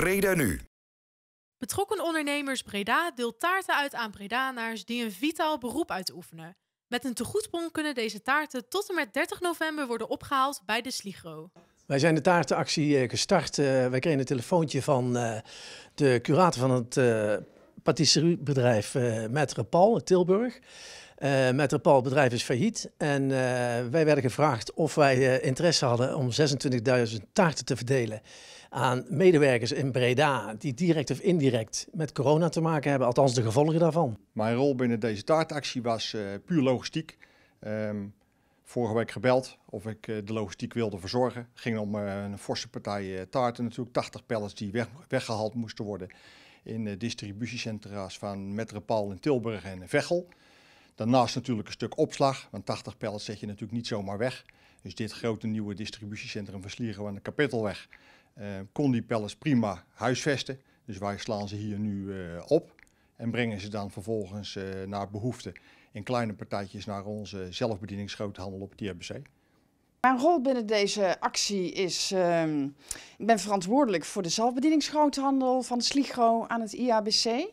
Breda nu. Betrokken ondernemers Breda deelt taarten uit aan Bredanaars die een vitaal beroep uitoefenen. Met een tegoedbon kunnen deze taarten tot en met 30 november worden opgehaald bij de Sligro. Wij zijn de taartenactie eh, gestart. Eh, wij kregen een telefoontje van eh, de curator van het patisseriebedrijf uh, eh, Metre in Tilburg. Uh, eh, met het bedrijf is failliet. En eh, wij werden gevraagd of wij interesse hadden om 26.000 taarten te verdelen aan medewerkers in Breda die direct of indirect met corona te maken hebben, althans de gevolgen daarvan. Mijn rol binnen deze taartactie was puur logistiek. Ehm, vorige week gebeld of ik de logistiek wilde verzorgen. Het ging om een forse partij taarten natuurlijk, 80 pallets die weggehaald moesten worden in distributiecentra's van Metropal in Tilburg en Veghel. Daarnaast natuurlijk een stuk opslag, want 80 pallets zet je natuurlijk niet zomaar weg. Dus dit grote nieuwe distributiecentrum van Slieren aan de Kapittelweg uh, kon die pallets prima huisvesten. Dus wij slaan ze hier nu eh, op en brengen ze dan vervolgens eh, naar behoefte in kleine partijtjes naar onze zelfbedieningsgroothandel op het IRBC. Mijn rol binnen deze actie is, ehm, ik ben verantwoordelijk voor de zelfbedieningsgroothandel van Sligro aan het IABC.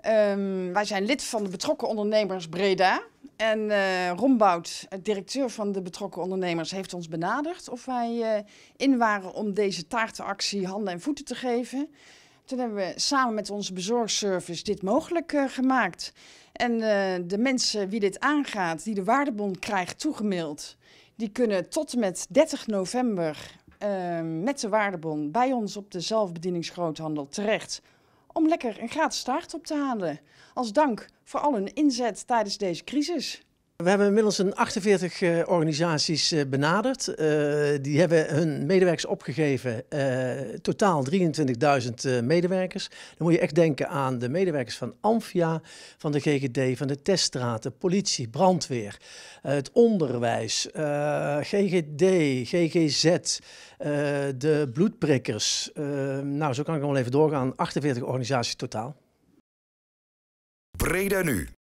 Ehm, wij zijn lid van de betrokken ondernemers Breda. En uh, eh, Rombout, directeur van de betrokken ondernemers, heeft ons benaderd of wij uh, in waren om deze taartenactie handen en voeten te geven. Toen hebben we samen met onze bezorgservice dit mogelijk eh, gemaakt. En de mensen wie dit aangaat, die de waardebond krijgt toegemaild, die kunnen tot en met 30 november ehm, met de waardebon bij ons op de zelfbedieningsgroothandel terecht om lekker een gratis start op te halen. Als dank voor al hun inzet tijdens deze crisis. We hebben inmiddels een 48 eh, organisaties eh, benaderd. Eh, die hebben hun medewerkers opgegeven. totaal 23.000 medewerkers. Dan moet je echt denken aan de medewerkers van Amphia, van de GGD, van de teststraten, politie, brandweer, het onderwijs, GGD, GGZ, de bloedprikkers. nou, zo kan ik nog wel even doorgaan. 48 organisaties totaal. Breda nu.